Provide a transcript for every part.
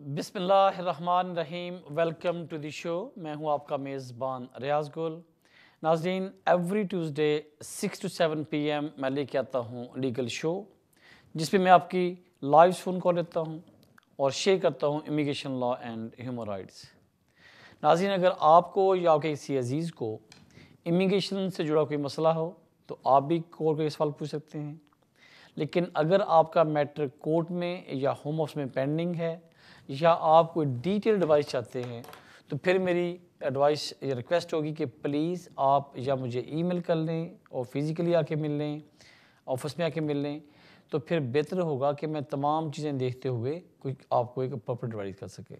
Rahim welcome to the show मैं हूं आपका मेज़बान रियाज गुल नाजरीन every Tuesday six to seven P M मैं लेके आता हूं लीगल शो जिस पर मैं आपकी लाइव फोन कॉल लेता हूं और शेयर करता हूं immigration law and human rights नाजरीन अगर आपको या आपके किसी अजीज़ को इमिग्रेशन से जुड़ा कोई मसला हो तो आप भी कॉल करके सवाल पूछ सकते हैं लेकिन अगर आपका मैटर कोर्ट में या होम ऑफिस में पेंडिंग है या आप कोई डिटेल एडवाइस चाहते हैं तो फिर मेरी एडवाइस या रिक्वेस्ट होगी कि प्लीज़ आप या मुझे ईमेल कर लें और फिज़िकली आके मिल लें ऑफिस में आके मिल लें तो फिर बेहतर होगा कि मैं तमाम चीज़ें देखते हुए कोई आपको एक प्रॉपर एडवाइस कर सके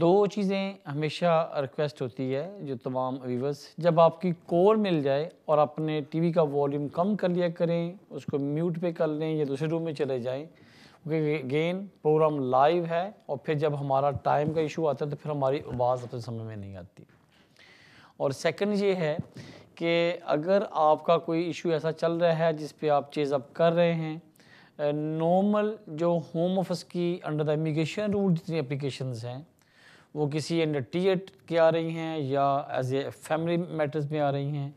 दो चीज़ें हमेशा रिक्वेस्ट होती है जो तमाम व्यूवर्स जब आपकी कॉल मिल जाए और अपने टीवी का वॉल्यूम कम कर लिया करें उसको म्यूट पे कर लें या दूसरे रूम में चले जाएं क्योंकि अगेन प्रोग्राम लाइव है और फिर जब हमारा टाइम का इशू आता है तो फिर हमारी आवाज़ अपने समय में नहीं आती और सेकंड ये है कि अगर आपका कोई इशू ऐसा चल रहा है जिस पे आप चेज़ अप कर रहे हैं नॉर्मल जो होम ऑफिस की अंडर द इमिग्रेशन रूल जितनी अप्लीकेशन हैं वो किसी अंडर टी एट की आ रही हैं या एज ए फैमिली मैटर्स में आ रही हैं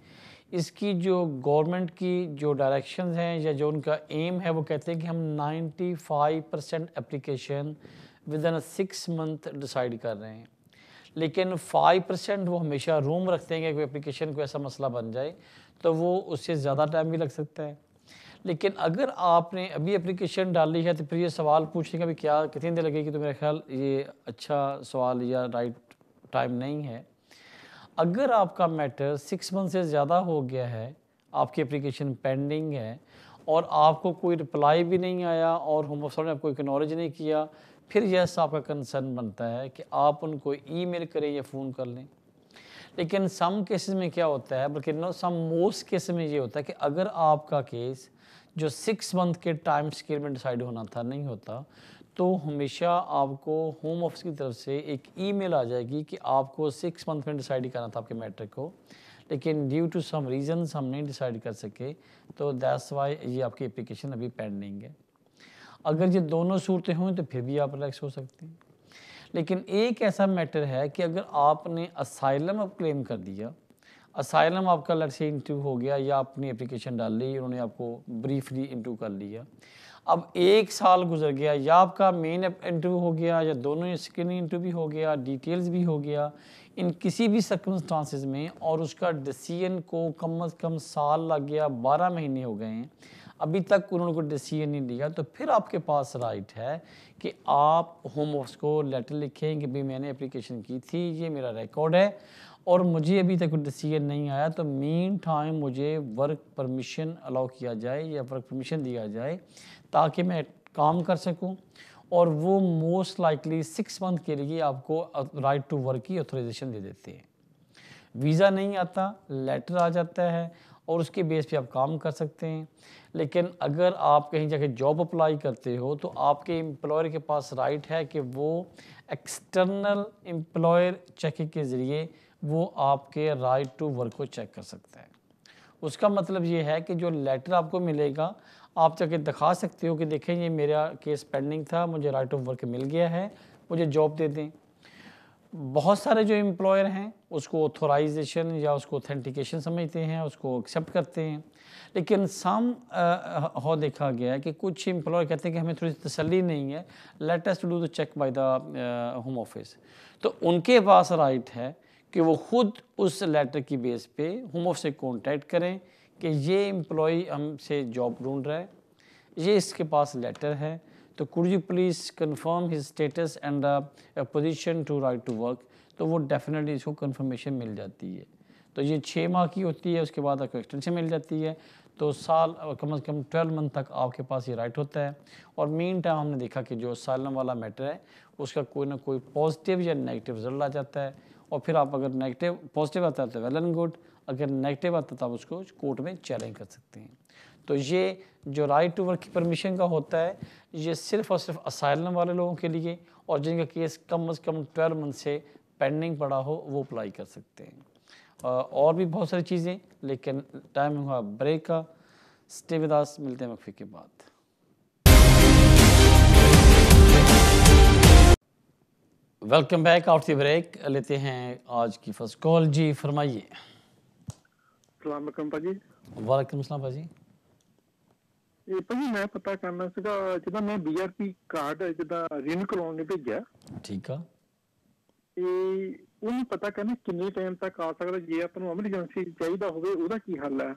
इसकी जो गवर्नमेंट की जो डायरेक्शन हैं या जो उनका एम है वो कहते हैं कि हम 95 percent application within six month decide कर रहे हैं लेकिन 5 परसेंट वो हमेशा रूम रखते हैं कि कोई एप्लीकेशन को ऐसा मसला बन जाए तो वो उससे ज़्यादा टाइम भी लग सकता है लेकिन अगर आपने अभी एप्लीकेशन डाली है तो फिर ये सवाल पूछने का भी क्या कितनी देर लगेगी तो मेरा ख्याल ये अच्छा सवाल या राइट टाइम नहीं है अगर आपका मैटर सिक्स मंथ से ज़्यादा हो गया है आपकी अप्लीकेशन पेंडिंग है और आपको कोई रिप्लाई भी नहीं आया और होम ऑफिसर ने आपको एक्नॉलेज नहीं किया फिर यह आपका कंसर्न बनता है कि आप उनको ईमेल करें या फ़ोन कर लें लेकिन सम केसेस में क्या होता है बल्कि नो सम मोस्ट केस में ये होता है कि अगर आपका केस जो सिक्स मंथ के टाइम स्केल में डिसाइड होना था नहीं होता तो हमेशा आपको होम ऑफिस की तरफ से एक ईमेल आ जाएगी कि आपको सिक्स मंथ में डिसाइड करना था आपके मैट्रिक को लेकिन ड्यू टू सम रीजंस हम नहीं डिसाइड कर सके तो दैट्स वाई ये आपकी एप्लीकेशन अभी पेंडिंग है अगर ये दोनों सूरतें हों तो फिर भी आप रिलैक्स हो सकते हैं लेकिन एक ऐसा मैटर है कि अगर आपने असाइलम अब क्लेम कर दिया असाइलम आपका लड़से से हो गया या अपनी एप्लीकेशन डाल ली उन्होंने आपको ब्रीफली इंटरव्यू कर लिया अब एक साल गुजर गया या आपका मेन इंटरव्यू हो गया या दोनों सेकेंडरी इंटरव्यू हो गया डिटेल्स भी हो गया इन किसी भी सर्कमस्टांसिस में और उसका डिसीजन को कम अज़ कम साल लग गया बारह महीने हो गए हैं अभी तक उन्होंने कोई डिसीजन नहीं लिया तो फिर आपके पास राइट है कि आप होम ऑफिस को लेटर लिखें कि भाई मैंने अप्लीकेशन की थी ये मेरा रिकॉर्ड है और मुझे अभी तक कोई डिसीजन नहीं आया तो मेन टाइम मुझे वर्क परमिशन अलाउ किया जाए या वर्क परमिशन दिया जाए ताकि मैं काम कर सकूं और वो मोस्ट लाइकली सिक्स मंथ के लिए आपको राइट टू वर्क की ऑथोराइजेशन दे देती है वीज़ा नहीं आता लेटर आ जाता है और उसके बेस पे आप काम कर सकते हैं लेकिन अगर आप कहीं जाके जॉब अप्लाई करते हो तो आपके एम्प्लॉयर के पास राइट है कि वो एक्सटर्नल एम्प्लॉयर चेकिंग के ज़रिए वो आपके राइट टू वर्क को चेक कर सकते हैं उसका मतलब ये है कि जो लेटर आपको मिलेगा आप जाके दिखा सकते हो कि देखें ये मेरा केस पेंडिंग था मुझे राइट ऑफ वर्क मिल गया है मुझे जॉब दे दें बहुत सारे जो एम्प्लॉयर हैं उसको ऑथोराइजेशन या उसको ऑथेंटिकेशन समझते हैं उसको एक्सेप्ट करते हैं लेकिन सम हो देखा गया है कि कुछ एम्प्लॉयर कहते हैं कि हमें थोड़ी तसली नहीं है latest do the check by the home office तो उनके पास राइट है कि वो ख़ुद उस लेटर की बेस पे होम ऑफिस से कॉन्टैक्ट करें कि ये एम्प्लॉय हमसे जॉब ढूंढ रहा है ये इसके पास लेटर है तो could you please confirm his status and position to right to work तो वो डेफिनेटली इसको कन्फर्मेशन मिल जाती है तो ये छः माह की होती है उसके बाद आपको एक्सटेंशन मिल जाती है तो साल uh, कम से कम ट्वेल्व मंथ तक आपके पास ये राइट होता है और मेन टाइम हमने देखा कि जो सालम वाला मैटर है उसका कोई ना कोई पॉजिटिव या नेगेटिव रिजल्ट आ जाता है और फिर आप अगर नेगेटिव पॉजिटिव आता है तो वेल एंड गुड अगर नेगेटिव आता तब तो उसको कोर्ट में चैलेंज कर सकते हैं तो ये जो राइट टू वर्क की परमिशन का होता है ये सिर्फ और सिर्फ असाइलम वाले लोगों के लिए और जिनका केस कम अज़ कम ट्वेल्व मंथ से पेंडिंग पड़ा हो वो अप्लाई कर सकते हैं और भी बहुत सारी चीज़ें लेकिन टाइम हुआ ब्रेक का स्टे विदास मिलते हैं वक्फे के बाद वेलकम बैक द ब्रेक लेते हैं आज की फर्स्ट कॉल जी फरमाइए ਅਸਲਾਮਕਮ ਭਾਜੀ ਵਾਲੇਕਮ ਸਲਾਮ ਭਾਜੀ ਇਹ ਭਾਜੀ ਮੈਂ ਪਤਾ ਕਰਨਾ ਸੀਗਾ ਜਿਹਦਾ ਮੈਂ ਬੀਆਰਪੀ ਕਾਰਡ ਜਿਹਦਾ ਰਿਨ ਕਰਾਉਣ ਨੇ ਭੇਜਿਆ ਠੀਕ ਆ ਇਹ ਉਹਨੂੰ ਪਤਾ ਕਰਨਾ ਕਿੰਨੇ ਟਾਈਮ ਤੱਕ ਆ ਸਕਦਾ ਜੇ ਆਪਾਂ ਨੂੰ ਐਮਰਜੈਂਸੀ ਚਾਹੀਦਾ ਹੋਵੇ ਉਹਦਾ ਕੀ ਹੱਲ ਹੈ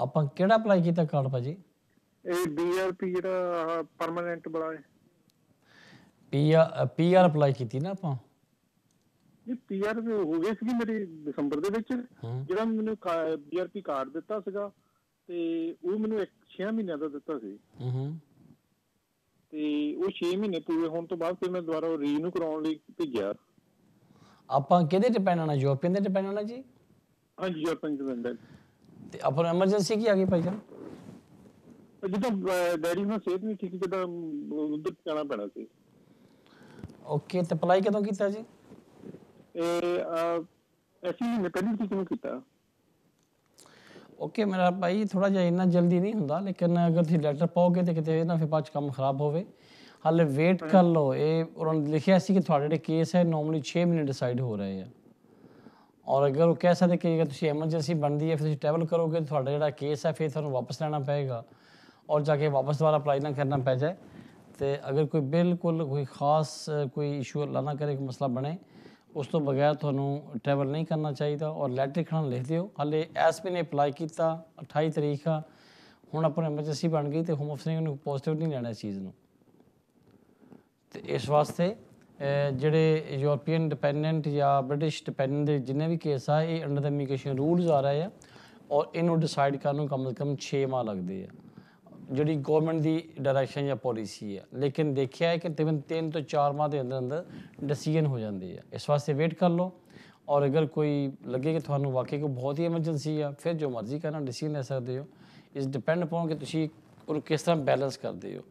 ਆਪਾਂ ਕਿਹੜਾ ਅਪਲਾਈ ਕੀਤਾ ਕਾਰਡ ਭਾਜੀ ਇਹ ਬੀਆਰਪੀ ਜਿਹੜਾ ਪਰਮਨੈਂਟ ਬਣਾਏ ਹੈ ਪੀਆਰ ਪੀਆਰ ਅਪਲਾਈ ਕੀਤੀ ਨਾ ਆਪਾਂ ਜੀ ਪੀਆਰ ਹੋ ਗਏ ਸੀ ਮੇਰੇ ਦਸੰਬਰ ਦੇ ਵਿੱਚ ਜਿਹੜਾ ਮੈਨੂੰ ਬੀਆਰਪੀ ਕਾਰਡ ਦਿੱਤਾ ਸੀਗਾ ਤੇ ਉਹ ਮੈਨੂੰ 6 ਮਹੀਨਿਆਂ ਦਾ ਦਿੱਤਾ ਸੀ ਹੂੰ ਤੇ ਉਹ 6 ਮਹੀਨੇ ਪੂਰੇ ਹੋਣ ਤੋਂ ਬਾਅਦ ਫਿਰ ਮੈਂ ਦੁਬਾਰਾ ਰੀਨਿਊ ਕਰਾਉਣ ਲਈ ਭੇਜਿਆ ਆਪਾਂ ਕਿਹਦੇ ਨਾ ਜੋ ਯੂਰਪੀਅਨ ਦੇ ਪੈਣਾ ਨਾ ਜੀ ਹਾਂਜੀ ਯੂਰਪੀਅਨ ਦੇ ਡਿਪੈਂਡ ਤੇ ਆਪਾਂ ਐਮਰਜੈਂਸੀ ਕੀ ਆ ਗਈ ਭਾਈ ਜਾਨ ਜਿੱਦਾਂ ਡੈਡੀ ਨੂੰ ਸਿਹਤ ਨਹੀਂ ਠੀਕ ਜਿੱਦਾਂ ਉਧਰ ਜਾਣਾ ਪੈਣਾ ਸੀ ਓਕੇ ਤੇ ਅਪਲਾਈ ਕਦੋਂ ਕੀਤਾ ਜੀ ਅਸੀਂ ਰਿਪੈਂਡੈਂਸੀ ਕਿਉਂ ਕੀਤਾ ਓਕੇ ਮੇਰਾ ਭਾਈ ਥੋੜਾ ਜਿਹਾ ਇੰਨਾ ਜਲਦੀ ਨਹੀਂ ਹੁੰਦਾ ਲੇਕਿਨ ਅਗਰ ਤੁਸੀਂ ਲੈਟਰ ਪਾਓਗੇ ਤੇ ਕਿਤੇ ਨਾ ਫਿਰ ਬਾਅਦ ਚ ਕੰਮ ਖਰਾਬ ਹੋਵੇ ਹਾਲੇ ਵੇਟ ਕਰ ਲਓ ਇਹ ਉਹਨਾਂ ਨੇ ਲਿਖਿਆ ਸੀ ਕਿ ਤੁਹਾਡੇ ਜਿਹੜੇ ਕੇਸ ਹੈ ਨਾਰਮਲੀ 6 ਮਿੰਟ ਡਿਸਾਈਡ ਹੋ ਰਹੇ ਆ ਔਰ ਅਗਰ ਉਹ ਕਹਿ ਸਕਦੇ ਕਿ ਤੁਸੀਂ ਐਮਰਜੈਂਸੀ ਬਣਦੀ ਹੈ ਫਿਰ ਤੁਸੀਂ ਟਰੈਵਲ ਕਰੋਗੇ ਤੁਹਾਡਾ ਜਿਹੜਾ ਕੇਸ ਹੈ ਫਿਰ ਤੁਹਾਨੂੰ ਵਾਪਸ ਲੈਣਾ ਪਏਗਾ ਔਰ ਜਾ ਕੇ ਵਾਪਸ ਦੁਬਾਰਾ ਅਪਲਾਈ ਨਾ ਕਰਨਾ ਪੈ ਜਾਏ ਤੇ ਅਗਰ ਕੋਈ ਬਿਲਕੁਲ ਕੋਈ ਖਾਸ ਕੋਈ ਇਸ਼ੂ ਅੱਲਾ ਨਾ ਕਰੇ ਕੋਈ ਮਸਲਾ ਬਣੇ ਉਸ ਤੋਂ ਬਗੈਰ ਤੁਹਾਨੂੰ ਟਰੈਵਲ ਨਹੀਂ ਕਰਨਾ ਚਾਹੀਦਾ ਔਰ ਲੈਟਰ ਖਣ ਲਿਖ ਦਿਓ ਹਲੇ ਐਸਪੀ ਨੇ ਅਪਲਾਈ ਕੀਤਾ 28 ਤਰੀਕ ਆ ਹੁਣ ਆਪਣੇ ਐਮਰਜੈਂਸੀ ਬਣ ਗਈ ਤੇ ਹੋਮ ਆਫਿਸਰ ਨੂੰ ਪੋਜ਼ਿਟਿਵ ਨਹੀਂ ਲੈਣਾ ਇਸ ਚੀਜ਼ ਨੂੰ ਤੇ ਇਸ ਵਾਸਤੇ ਜਿਹੜੇ ਯੂਰੋਪੀਅਨ ਡਿਪੈਂਡੈਂਟ ਜਾਂ ਬ੍ਰਿਟਿਸ਼ ਡਿਪੈਂਡੈਂਟ ਦੇ ਜਿੰਨੇ ਵੀ ਕੇਸ ਆ ਇਹ ਅੰਡਰ ਦ ਇਮੀਗ੍ਰੇਸ਼ਨ ਰੂਲਸ ਆ ਰਹੇ ਆ ਔਰ ਇਹਨੂੰ ਡਿਸਾਈਡ ਕਰਨ ਨੂੰ ਕਮ ਸੇ ਕਮ 6 ਮਾਹ ਲੱਗਦੇ ਆ ਜਿਹੜੀ ਗਵਰਨਮੈਂਟ ਦੀ ਡਾਇਰੈਕਸ਼ਨ ਜਾਂ ਪੋਲਿਸੀ ਹੈ ਲੇਕਿਨ ਦੇਖਿਆ ਹੈ ਕਿ ਤਕਰੀਬਨ 3 ਤੋਂ 4 ਮਾਹ ਦੇ ਅੰਦਰ ਅੰਦਰ ਡਿਸੀਜਨ ਹੋ ਜਾਂਦੇ ਆ ਇਸ ਵਾਸਤੇ ਵੇਟ ਕਰ ਲਓ ਔਰ ਅਗਰ ਕੋਈ ਲੱਗੇ ਕਿ ਤੁਹਾਨੂੰ ਵਾਕਈ ਕੋਈ ਬਹੁਤ ਹੀ ਐਮਰਜੈਂਸੀ ਆ ਫਿਰ ਜੋ ਮਰਜ਼ੀ ਕਰਨਾ ਡਿਸੀਜਨ ਲੈ ਸਕਦੇ ਹੋ ਇਸ ਡਿਪੈਂਡ ਪਾਉਂ ਕਿ ਤੁਸੀਂ ਉਹਨੂੰ ਕਿਸ ਤਰ੍ਹਾਂ ਬੈਲੈਂਸ ਕਰਦੇ ਹੋ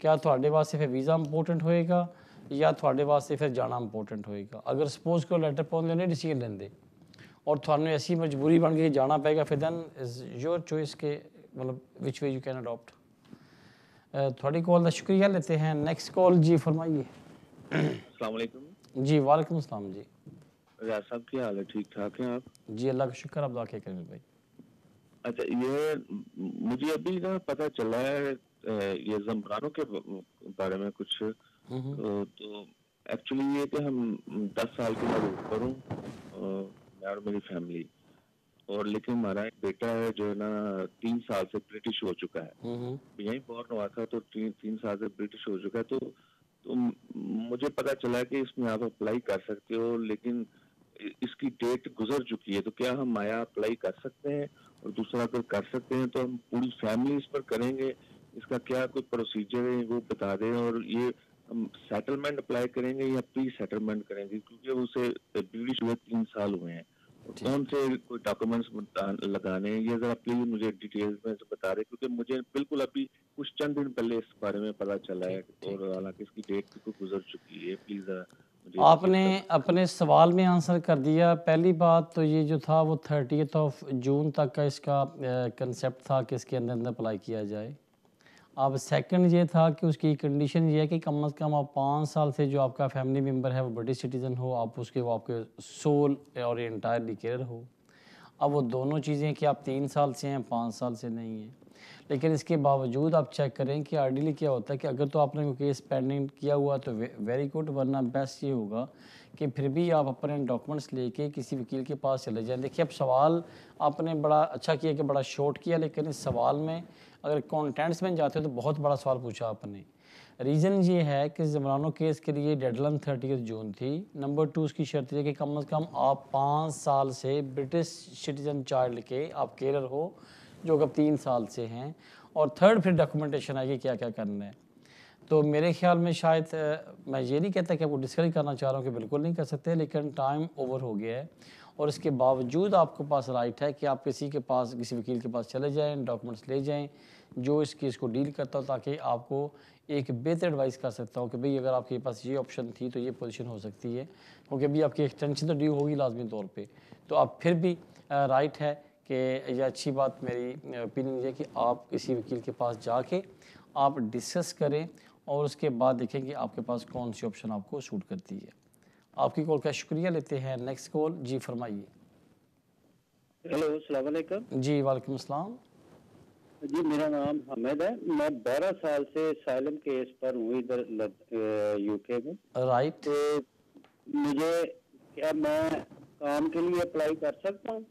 ਕਿਆ ਤੁਹਾਡੇ ਵਾਸਤੇ ਫਿਰ ਵੀਜ਼ਾ ਇੰਪੋਰਟੈਂਟ ਹੋਏਗਾ ਜਾਂ ਤੁਹਾਡੇ ਵਾਸਤੇ ਫਿਰ ਜਾਣਾ ਇੰਪੋਰਟੈਂਟ ਹੋਏਗਾ ਅਗਰ ਸਪੋਜ਼ ਕੋ ਲੈਟਰ ਪਾਉਂਦੇ ਨੇ ਡਿਸੀਜਨ ਲੈਂਦੇ ਔਰ ਤੁਹਾਨੂੰ ਐਸੀ ਮਜਬੂਰੀ ਬਣ ਗਈ ਜਾਣਾ ਪਏਗਾ ਫਿਰ ਦੈਨ ਇਜ਼ ਯੋਰ ਚੋਇਸ ਕੇ ਮਤਲਬ ਵਿਚ ਵੇ ਯੂ ਕੈਨ ਅਡਾਪਟ थोड़ी कॉल का शुक्रिया लेते हैं नेक्स्ट कॉल जी फरमाइए जी वालेकुम अस्सलाम जी रियाज साहब क्या हाल है ठीक ठाक हैं आप जी अल्लाह का शुक्र आप दुआ के करें भाई अच्छा ये मुझे अभी ना पता चला है ये जमखानों के बारे में कुछ हम्म, हम्म। तो एक्चुअली ये कि हम दस साल के बाद ऊपर हूँ मैं और मेरी फैमिली और लेकिन हमारा एक बेटा है जो है ना तीन साल से ब्रिटिश हो चुका है हम्म, हम्म। यही बॉर्न हुआ था तो तीन तीन साल से ब्रिटिश हो चुका है तो तो मुझे पता चला कि इसमें आप अप्लाई कर सकते हो लेकिन इसकी डेट गुजर चुकी है तो क्या हम माया अप्लाई कर सकते हैं और दूसरा अगर कर सकते हैं तो हम पूरी फैमिली इस पर करेंगे इसका क्या कोई प्रोसीजर है वो बता दें और ये हम सेटलमेंट अप्लाई करेंगे या प्री सेटलमेंट करेंगे क्योंकि उसे ब्रिटिश हुए तीन साल हुए हैं कौन से कोई डॉक्यूमेंट्स लगाने हैं ये जरा प्लीज मुझे डिटेल्स में बता रहे क्योंकि मुझे बिल्कुल अभी कुछ चंद दिन पहले इस बारे में पता चला है और हालांकि इसकी डेट भी तो गुजर चुकी है प्लीज आपने अपने सवाल में आंसर कर दिया पहली बात तो ये जो था वो थर्टीथ ऑफ जून तक का इसका कंसेप्ट था कि इसके अंदर अंदर अप्लाई किया जाए अब सेकंड ये था कि उसकी कंडीशन ये है कि कम अज़ कम आप पाँच साल से जो आपका फैमिली मेम्बर है वो ब्रिटिश सिटीज़न हो आप उसके वो आपके सोल और इंटायरली केयर हो अब वो दोनों चीज़ें कि आप तीन साल से हैं पाँच साल से नहीं हैं लेकिन इसके बावजूद आप चेक करें कि आइडियली क्या होता है कि अगर तो आपने कोई केस पेंडिंग किया हुआ तो वे, वेरी गुड वरना बेस्ट ये होगा कि फिर भी आप अपने डॉक्यूमेंट्स लेके किसी वकील के पास चले जाएं देखिए अब सवाल आपने बड़ा अच्छा किया कि बड़ा शॉर्ट किया लेकिन इस सवाल में अगर कॉन्टेंट्स में जाते हो तो बहुत बड़ा सवाल पूछा आपने रीज़न ये है कि जमरानों केस के लिए डेडलाइन थर्टी जून थी नंबर टू उसकी शर्त यह कि कम अज़ कम आप पाँच साल से ब्रिटिश सिटीजन चाइल्ड के आप केयर हो जो कब तीन साल से हैं और थर्ड फिर डॉक्यूमेंटेशन आएगी क्या क्या करना है तो मेरे ख्याल में शायद मैं ये नहीं कहता कि आपको डिस्करेज करना चाह रहा हूँ कि बिल्कुल नहीं कर सकते लेकिन टाइम ओवर हो गया है और इसके बावजूद आपके पास राइट है कि आप किसी के पास किसी वकील के पास चले जाएँ डॉक्यूमेंट्स ले जाएँ जो इस केस को डील करता हूँ ताकि आपको एक बेहतर एडवाइस कर सकता हूँ कि भाई अगर आपके पास ये ऑप्शन थी तो ये पोजीशन हो सकती है क्योंकि अभी आपकी एक्सटेंशन तो ड्यू होगी लाजमी तौर पे तो आप फिर भी राइट है कि यह अच्छी बात मेरी ओपिनियन ये कि आप किसी वकील के पास जाके आप डिस्कस करें और उसके बाद देखें कि आपके पास कौन सी ऑप्शन आपको सूट करती है आपकी कॉल का शुक्रिया लेते हैं नेक्स्ट कॉल जी फरमाइए हेलो सलाम जी वालेकुम जी मेरा नाम हमेद है मैं बारह साल से साइलम केस पर हूँ इधर यूके में राइट right. तो मुझे क्या मैं काम के लिए अप्लाई कर सकता हूँ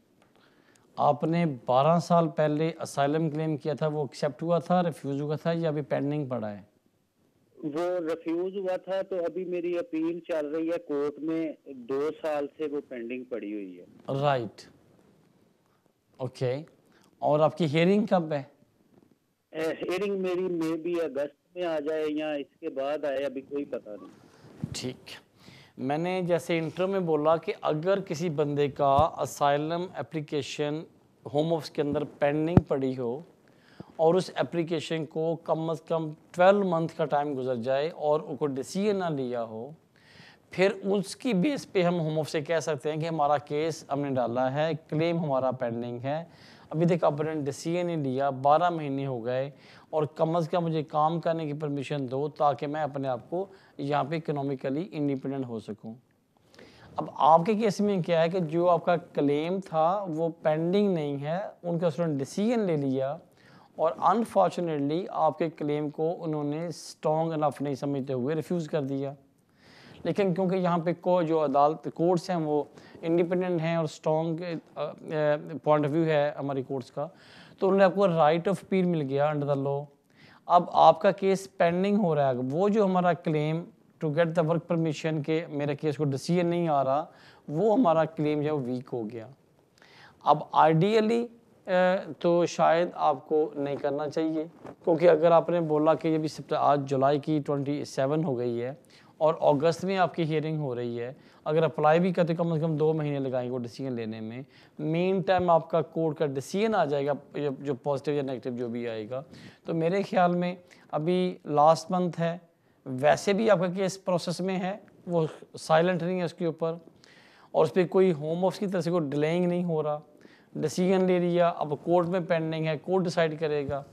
आपने 12 साल पहले असाइलम क्लेम किया था वो एक्सेप्ट हुआ था रिफ्यूज हुआ था या अभी पेंडिंग पड़ा है वो रिफ्यूज हुआ था तो अभी मेरी अपील चल रही है कोर्ट में दो साल से वो पेंडिंग पड़ी हुई है राइट right. Okay okay. और आपकी हियरिंग कब है हेयरिंग मेरी मे भी अगस्त में आ जाए या इसके बाद आए अभी कोई पता नहीं ठीक मैंने जैसे इंटर में बोला कि अगर किसी बंदे का असाइलम एप्लीकेशन होम ऑफिस के अंदर पेंडिंग पड़ी हो और उस एप्लीकेशन को कम से कम 12 मंथ का टाइम गुजर जाए और उसको डिसीजन ना लिया हो फिर उसकी बेस पे हम होम ऑफिस से कह सकते हैं कि हमारा केस हमने डाला है क्लेम हमारा पेंडिंग है अभी तक आपने डिसीजन नहीं लिया बारह महीने हो गए और कम अज़ कम मुझे काम करने की परमिशन दो ताकि मैं अपने आप को यहाँ पे इकोनॉमिकली इंडिपेंडेंट हो सकूँ अब आपके केस में क्या है कि जो आपका क्लेम था वो पेंडिंग नहीं है उनका उसने डिसीजन ले लिया और अनफॉर्चुनेटली आपके क्लेम को उन्होंने स्ट्रॉन्ग इनफ नहीं समझते हुए रिफ्यूज़ कर दिया लेकिन क्योंकि यहाँ पे को जो अदालत कोर्ट्स हैं वो इंडिपेंडेंट हैं और स्ट्रॉन्ग पॉइंट ऑफ व्यू है हमारी कोर्ट्स का तो उन्होंने आपको राइट ऑफ अपील मिल गया अंडर द लॉ अब आपका केस पेंडिंग हो रहा है वो जो हमारा claim to get the work permission के मेरे केस को डिसीजन नहीं आ रहा वो हमारा क्लेम जो वीक हो गया अब आइडियली uh, तो शायद आपको नहीं करना चाहिए क्योंकि अगर आपने बोला कि ये आज जुलाई की ट्वेंटी सेवन हो गई है और अगस्त में आपकी हियरिंग हो रही है अगर अप्लाई भी करते कम से कम दो महीने लगाएंगे वो डिसीजन लेने में मेन टाइम आपका कोर्ट का डिसीजन आ जाएगा जो पॉजिटिव या नेगेटिव जो भी आएगा तो मेरे ख्याल में अभी लास्ट मंथ है वैसे भी आपका केस प्रोसेस में है वो साइलेंट नहीं है उसके ऊपर और उस पर कोई होम ऑफ की तरह से कोई डिलेइंग नहीं हो रहा डिसीजन ले लिया अब कोर्ट में पेंडिंग है कोर्ट डिसाइड करेगा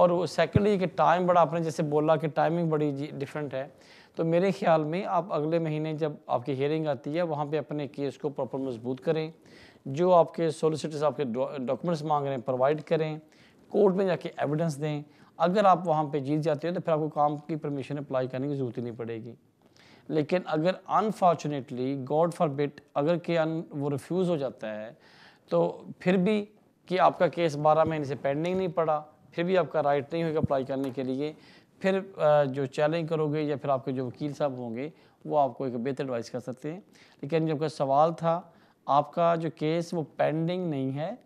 और सेकेंडली कि टाइम बड़ा आपने जैसे बोला कि टाइमिंग बड़ी डिफरेंट है तो मेरे ख्याल में आप अगले महीने जब आपकी हियरिंग आती है वहाँ पे अपने केस को प्रॉपर मजबूत करें जो आपके सोलिसिटर्स आपके डॉक्यूमेंट्स मांग रहे हैं प्रोवाइड करें कोर्ट में जाके एविडेंस दें अगर आप वहाँ पे जीत जाते हो तो फिर आपको काम की परमिशन अप्लाई करने की ज़रूरत ही नहीं पड़ेगी लेकिन अगर अनफॉर्चुनेटली गॉड फॉर बिट अगर के अन वो रिफ्यूज़ हो जाता है तो फिर भी कि आपका केस बारह महीने से पेंडिंग नहीं पड़ा फिर भी आपका राइट नहीं होगा अप्लाई करने के लिए फिर जो चैलेंज करोगे या फिर आपके जो वकील साहब होंगे वो आपको एक बेहतर एडवाइस कर सकते हैं लेकिन जब का सवाल था आपका जो केस वो पेंडिंग नहीं है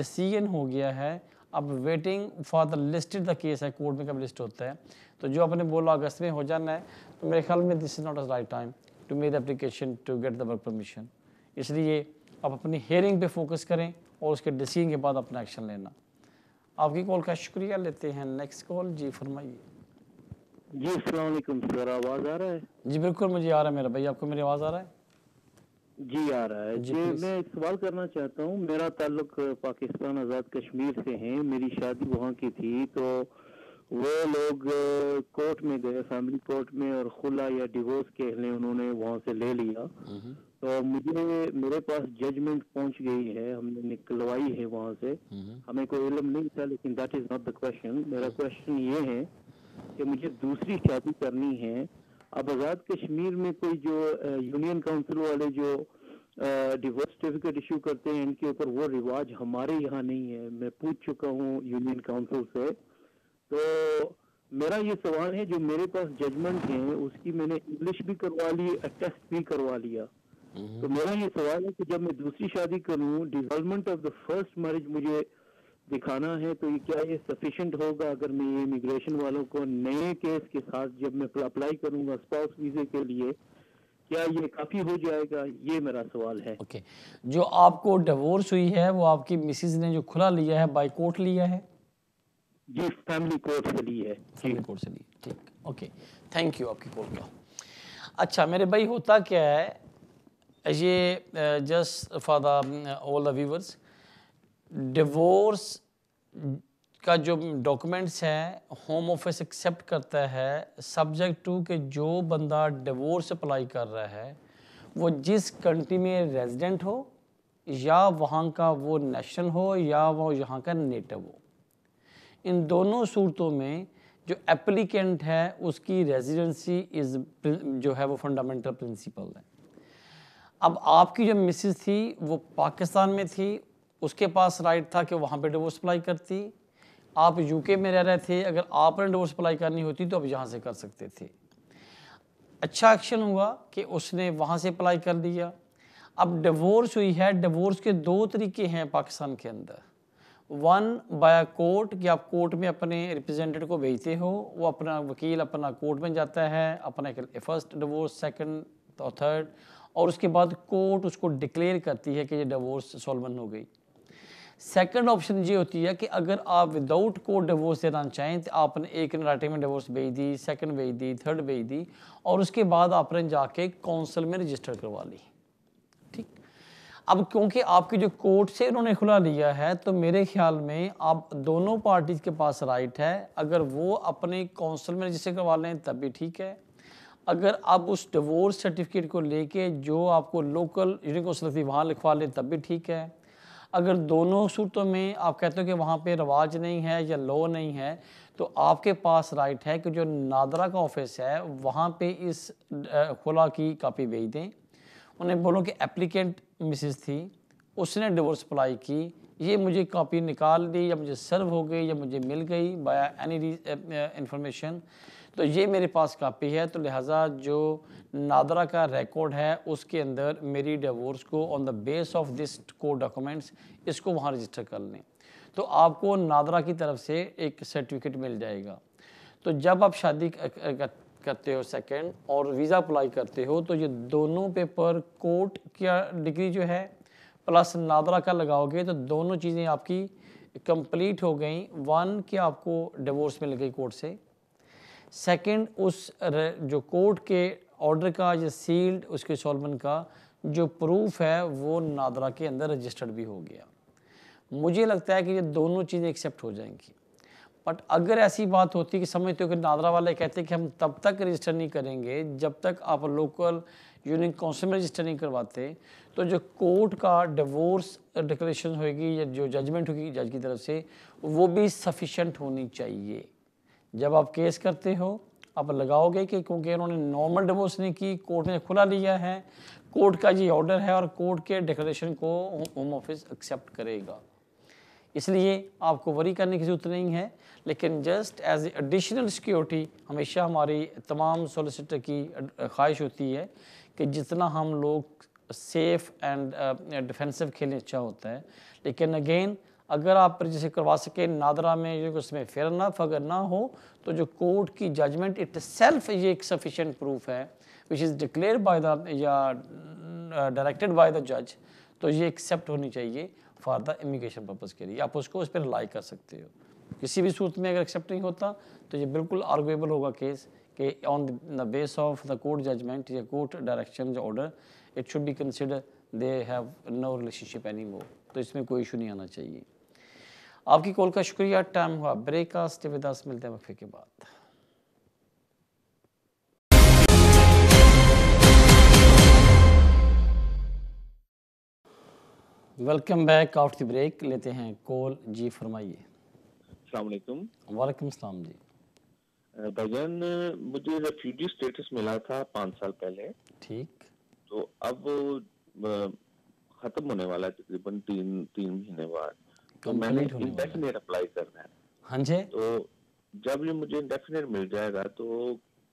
डिसीजन हो गया है अब waiting for the listed the case है कोर्ट में कब लिस्ट होता है तो जो आपने बोला अगस्त में हो जाना है तो मेरे ख्याल में this is not a right time to make the application to get the work permission इसलिए आप अपनी हेयरिंग पे फोकस करें और उसके डिसीजन के बाद अपना एक्शन लेना आपकी कॉल का शुक्रिया लेते हैं नेक्स्ट कॉल जी फरमाइए जी अलैक्म सर आवाज़ आ रहा है जी बिल्कुल मुझे आ रहा है मेरा भाई आपको मेरी आवाज़ आ रहा है जी आ रहा है जी, जी मैं एक सवाल करना चाहता हूँ मेरा ताल्लुक पाकिस्तान आज़ाद कश्मीर से है मेरी शादी वहाँ की थी तो वो लोग कोर्ट में गए फैमिली कोर्ट में और खुला या डिवोर्स के लिए उन्होंने वहाँ से ले लिया तो मुझे मेरे पास जजमेंट पहुँच गई है हमने निकलवाई है वहाँ से हमें कोई इलम नहीं था लेकिन that is not the question मेरा क्वेश्चन हम्म। ये है कि मुझे दूसरी शादी करनी है अब आज़ाद कश्मीर में कोई जो यूनियन काउंसिल वाले जो डिवोर्स सर्टिफिकेट इशू करते हैं इनके ऊपर वो रिवाज हमारे यहाँ नहीं है मैं पूछ चुका हूँ यूनियन काउंसिल से तो मेरा ये सवाल है जो मेरे पास जजमेंट है उसकी मैंने इंग्लिश भी करवा ली अटेस्ट भी करवा लिया हम्म। तो मेरा ये सवाल है कि जब मैं दूसरी शादी करूँ dissolvement of the first marriage मुझे दिखाना है तो ये क्या ये सफिशेंट होगा अगर मैं ये इमिग्रेशन वालों को नए केस के साथ जब मैं अप्लाई करूंगा स्पाउस वीजे के लिए क्या ये काफी हो जाएगा ये मेरा सवाल है ओके okay. जो आपको डिवोर्स हुई है वो आपकी मिसिज ने जो खुला लिया है बाई कोर्ट लिया है जी फैमिली कोर्ट से ली है फैमिली कोर्ट से ली ठीक ओके थैंक यू आपकी कोर्ट का अच्छा मेरे भाई होता क्या है ये just for the all the viewers divorce का जो डॉक्यूमेंट्स हैं होम ऑफिस एक्सेप्ट करता है सब्जेक्ट टू के जो बंदा डिवोर्स अप्लाई कर रहा है वो जिस कंट्री में रेजिडेंट हो या वहाँ का वो नेशनल हो या वो यहाँ का नेटिव हो इन दोनों सूरतों में जो एप्लीकेंट है उसकी रेजिडेंसी इज़ जो है वो फंडामेंटल प्रिंसिपल है अब आपकी जो मिसिस थी वो पाकिस्तान में थी उसके पास राइट था कि वहाँ पे डिवोर्स अप्लाई करती आप यूके में रह रहे थे अगर आपने डिवोर्स अप्लाई करनी होती तो आप यहाँ से कर सकते थे अच्छा एक्शन हुआ कि उसने वहाँ से अप्लाई कर दिया अब डिवोर्स हुई है डिवोर्स के दो तरीके हैं पाकिस्तान के अंदर वन बाय कोर्ट कि आप कोर्ट में अपने रिप्रेजेंटेटिव को भेजते हो वो अपना वकील अपना कोर्ट में जाता है अपना फर्स्ट डिवोर्स सेकंड और थर्ड और उसके बाद कोर्ट उसको डिक्लेयर करती है कि ये डिवोर्स सॉल्वन हो गई सेकंड ऑप्शन ये होती है कि अगर आप विदाउट कोर्ट डिवोर्स देना चाहें तो आपने एक ने राटे में डिवोर्स भेज दी सेकंड भेज दी थर्ड भेज दी और उसके बाद आपने जाके काउंसिल में रजिस्टर करवा ली ठीक अब क्योंकि आपकी जो कोर्ट से उन्होंने खुला लिया है तो मेरे ख्याल में आप दोनों पार्टीज के पास राइट है अगर वो अपने काउंसिल में रजिस्टर करवा लें तब भी ठीक है अगर आप उस डिवोर्स सर्टिफिकेट को लेके जो आपको लोकल यूनियन थी वहाँ लिखवा लें तब भी ठीक है अगर दोनों सूरतों में आप कहते हो कि वहाँ पे रवाज नहीं है या लो नहीं है तो आपके पास राइट है कि जो नादरा का ऑफिस है वहाँ पे इस खुला की कापी भेज दें उन्हें बोलो कि एप्लीकेंट मिसिस थी उसने डिवोर्स अप्लाई की ये मुझे कॉपी निकाल दी या मुझे सर्व हो गई या मुझे मिल गई बाया एनी इन्फॉर्मेशन तो ये मेरे पास कापी है तो लिहाजा जो नादरा का रिकॉर्ड है उसके अंदर मेरी डिवोर्स को on the base of this को डॉक्यूमेंट्स इसको वहाँ रजिस्टर कर लें तो आपको नादरा की तरफ से एक सर्टिफिकेट मिल जाएगा तो जब आप शादी करते हो सेकेंड और वीज़ा अप्लाई करते हो तो ये दोनों पेपर कोर्ट का डिग्री जो है प्लस नादरा का लगाओगे तो दोनों चीज़ें आपकी कंप्लीट हो गई वन कि आपको डिवोर्स मिल गई कोर्ट से सेकंड उस जो कोर्ट के ऑर्डर का या सील्ड उसके सॉल्वन का जो प्रूफ है वो नादरा के अंदर रजिस्टर्ड भी हो गया मुझे लगता है कि ये दोनों चीज़ें एक्सेप्ट हो जाएंगी बट अगर ऐसी बात होती कि समझते हो कि नादरा वाले कहते कि हम तब तक रजिस्टर नहीं करेंगे जब तक आप लोकल यूनियन काउंसिल में रजिस्टर नहीं करवाते तो जो कोर्ट का डिवोर्स डिकलेशन होगी या जो जजमेंट होगी जज की तरफ से वो भी सफिशेंट होनी चाहिए जब आप केस करते हो आप लगाओगे कि क्योंकि उन्होंने नॉर्मल डिवोर्स नहीं की कोर्ट ने खुला लिया है कोर्ट का ये ऑर्डर है और कोर्ट के डिक्लेशन को होम ऑफिस एक्सेप्ट करेगा इसलिए आपको वरी करने की ज़रूरत नहीं है लेकिन जस्ट एज एडिशनल सिक्योरिटी हमेशा हमारी तमाम सोलिसिटर की ख्वाहिश होती है कि जितना हम लोग सेफ एंड डिफेंसिव खेलने अच्छा होता है लेकिन अगेन अगर आप जैसे करवा सके नादरा में जो उसमें फेयर नफ अगर ना हो तो जो कोर्ट की जजमेंट इट सेल्फ ये एक सफिशेंट प्रूफ है which is declare by the या डायरेक्टेड बाय द जज तो ये एक्सेप्ट होनी चाहिए फॉर द इमिग्रेशन पर्पज़ के लिए आप उसको उस पर लाई कर सकते हो किसी भी सूरत में अगर एक्सेप्ट नहीं होता तो ये बिल्कुल आर्गुएबल होगा केस कि on the base of the court judgment या court direction order it should be consider they have no relationship any more तो इसमें कोई इशू नहीं आना चाहिए आपकी कॉल का शुक्रिया टाइम हुआ ब्रेक का स्टे विदास मिलते हैं वक्फे के बाद welcome back out the break लेते हैं कॉल जी फरमाइए अलैक्म वालेकुम सलाम जी भजन मुझे रेफ्यूजी स्टेटस मिला था पांच साल पहले ठीक तो अब खत्म होने वाला है तकरीबन तीन तीन महीने बाद तो मैंने इंडेफिनेट अप्लाई करना है हाँ जी तो जब ये मुझे इंडेफिनेट मिल जाएगा तो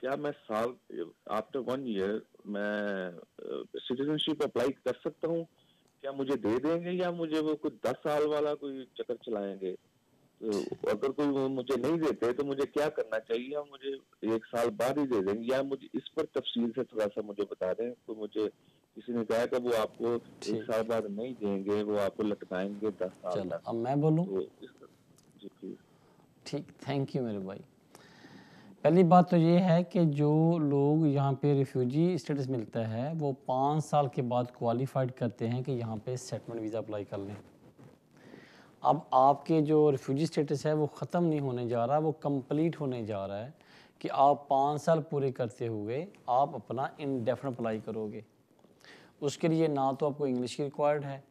क्या मैं साल आफ्टर वन ईयर मैं सिटीजनशिप अप्लाई कर सकता हूँ क्या मुझे दे देंगे या मुझे वो कुछ दस साल वाला कोई चक्कर चलाएंगे तो अगर कोई मुझे नहीं देते तो मुझे क्या करना चाहिए या मुझे एक साल बाद ही दे देंगे या मुझे इस पर तफसील से थोड़ा सा मुझे बता दें तो मुझे किसी ने कहा था वो आपको एक साल बाद नहीं देंगे वो आपको लटकाएंगे दस साल अब मैं बोलूँ तो ठीक थैंक यू मेरे भाई पहली बात तो ये है कि जो लोग यहाँ पे रिफ्यूजी स्टेटस मिलता है वो पाँच साल के बाद क्वालिफाइड करते हैं कि यहाँ पे सेटलमेंट वीज़ा अप्लाई कर लें अब आपके जो रिफ्यूजी स्टेटस है वो ख़त्म नहीं होने जा रहा वो कंप्लीट होने जा रहा है कि आप पाँच साल पूरे करते हुए आप अपना इनडेफिनेट अप्लाई करोगे उसके लिए ना तो आपको इंग्लिश की रिक्वायर्ड है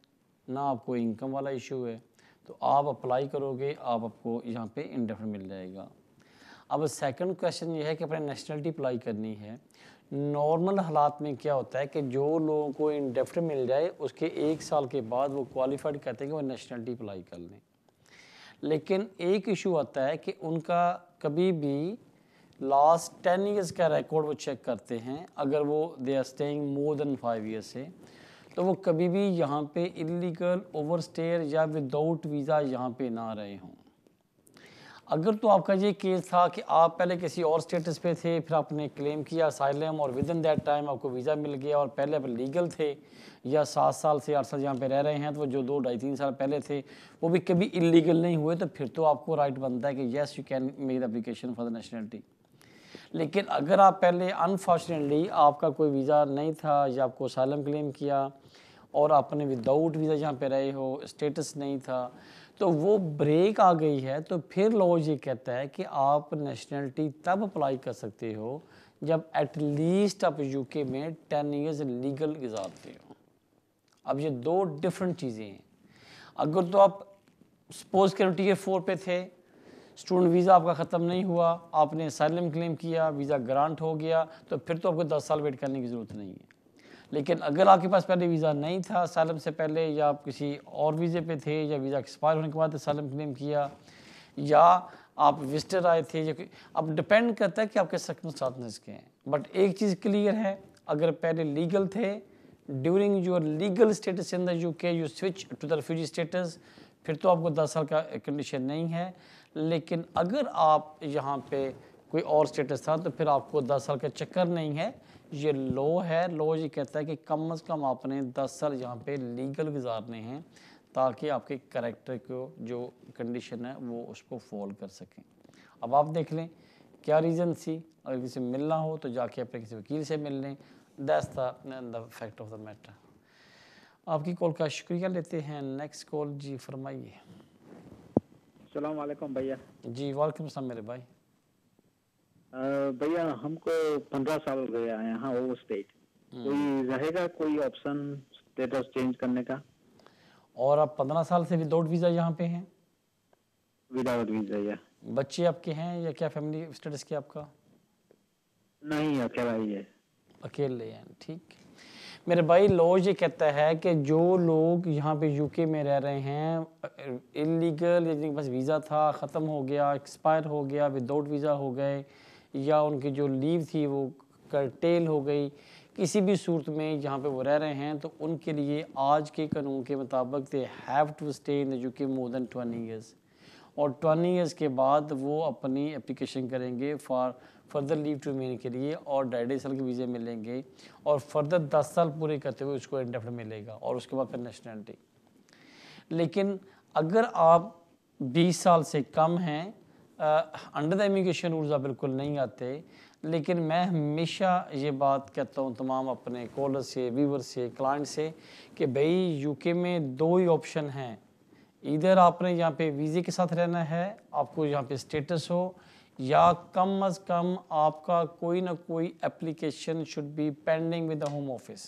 ना आपको इनकम वाला इशू है तो आप अप्लाई करोगे आप आपको यहाँ पे इंडेफिन मिल जाएगा अब सेकंड क्वेश्चन ये है कि अपने नेशनलिटी अप्लाई करनी है नॉर्मल हालात में क्या होता है कि जो लोगों को इंडेफिन मिल जाए उसके एक साल के बाद वो क्वालिफाइड कहते हैं कि वो नेशनलिटी अप्लाई कर लें लेकिन एक इशू आता है कि उनका कभी भी लास्ट टेन ईयर्स का रिकॉर्ड वो चेक करते हैं अगर वो they are staying more than five years से तो वो कभी भी यहाँ पे इलीगल ओवर स्टेयर या विदाउट वीज़ा यहाँ पे ना रहे हों अगर तो आपका ये केस था कि आप पहले किसी और स्टेटस पे थे फिर आपने क्लेम किया साइलम और विद इन दैट टाइम आपको वीज़ा मिल गया और पहले आप लीगल थे या सात साल से आठ साल यहाँ पे रह रहे हैं तो जो दो ढाई तीन साल पहले थे वो भी कभी इलीगल नहीं हुए तो फिर तो आपको राइट बनता है कि yes you can make application for the nationality लेकिन अगर आप पहले अनफॉर्चुनेटली आपका कोई वीज़ा नहीं था या आपको सालम क्लेम किया और आपने विदाउट वीज़ा यहाँ पे रहे हो स्टेटस नहीं था तो वो ब्रेक आ गई है तो फिर लॉज ये कहता है कि आप नेशनलिटी तब अप्लाई कर सकते हो जब एटलीस्ट आप यूके में टेन ईयर्स लीगल गुजारते हो अब ये दो डिफरेंट चीज़ें हैं अगर तो आप सपोज करो टी फोर पे थे स्टूडेंट वीज़ा आपका ख़त्म नहीं हुआ आपने सैलम क्लेम किया वीज़ा ग्रांट हो गया तो फिर तो आपको दस साल वेट करने की ज़रूरत नहीं है लेकिन अगर आपके पास पहले वीज़ा नहीं था सालम से पहले या आप किसी और वीज़े पे थे या वीज़ा एक्सपायर होने के बाद सालम क्लेम किया या आप विजिटर आए थे या अब डिपेंड करता है कि आपके साथनेस के हैं बट एक चीज़ क्लियर है अगर पहले लीगल थे during your legal status in the U K you switch to the refugee status फिर तो आपको दस साल का कंडीशन नहीं है लेकिन अगर आप यहाँ पे कोई और स्टेटस था तो फिर आपको दस साल का चक्कर नहीं है ये लो है लो ये कहता है कि कम अज़ कम आपने दस साल यहाँ पे लीगल गुजारने हैं ताकि आपके करेक्टर को जो कंडीशन है वो उसको फॉल कर सकें अब आप देख लें क्या रीज़न सी अगर किसी मिलना हो तो जाके अपने किसी वकील से मिल लें that's the fact of the matter आपकी कॉल का शुक्रिया लेते हैं नेक्स्ट कॉल जी फरमाइए सलाम वालेकुम भैया जी वालेकुम सलाम मेरे भाई भैया हमको पंद्रह साल गया है यहाँ ओवर स्टेट हम्म। कोई रहेगा कोई ऑप्शन स्टेटस चेंज करने का और आप पंद्रह साल से विदाउट वीज़ा यहाँ पे हैं विदाउट वीज़ा या बच्चे आपके हैं या क्या फैमिली स्टेटस क्या आपका नहीं अकेला ही है अकेले हैं ठीक है मेरे भाई लॉ ये कहता है कि जो लोग यहाँ पे यूके में रह रहे हैं इलीगल जिनके पास वीज़ा था ख़त्म हो गया एक्सपायर हो गया विदाउट वीज़ा हो गए या उनकी जो लीव थी वो कर्टेल हो गई किसी भी सूरत में जहाँ पे वो रह रहे हैं तो उनके लिए आज के कानून के मुताबिक they have to stay in the U K more than twenty years और ट्वेंटी ईयर्स के बाद वो अपनी एप्लीकेशन करेंगे for further leave to remain के लिए और ढाई साल के वीज़े मिलेंगे और फर्दर दस साल पूरे करते हुए उसको इंडेफिनेट मिलेगा और उसके बाद फिर नेशनलिटी लेकिन अगर आप 20 साल से कम हैं अंडर द इमिग्रेशन रूल्स आप बिल्कुल नहीं आते लेकिन मैं हमेशा ये बात कहता हूँ तमाम अपने कॉलर से व्यूवर से क्लाइंट से कि भाई यूके में दो ही ऑप्शन हैं इधर आपने यहाँ पे वीज़े के साथ रहना है आपको यहाँ पे स्टेटस हो या कम अज कम आपका कोई ना कोई application should be pending with the home office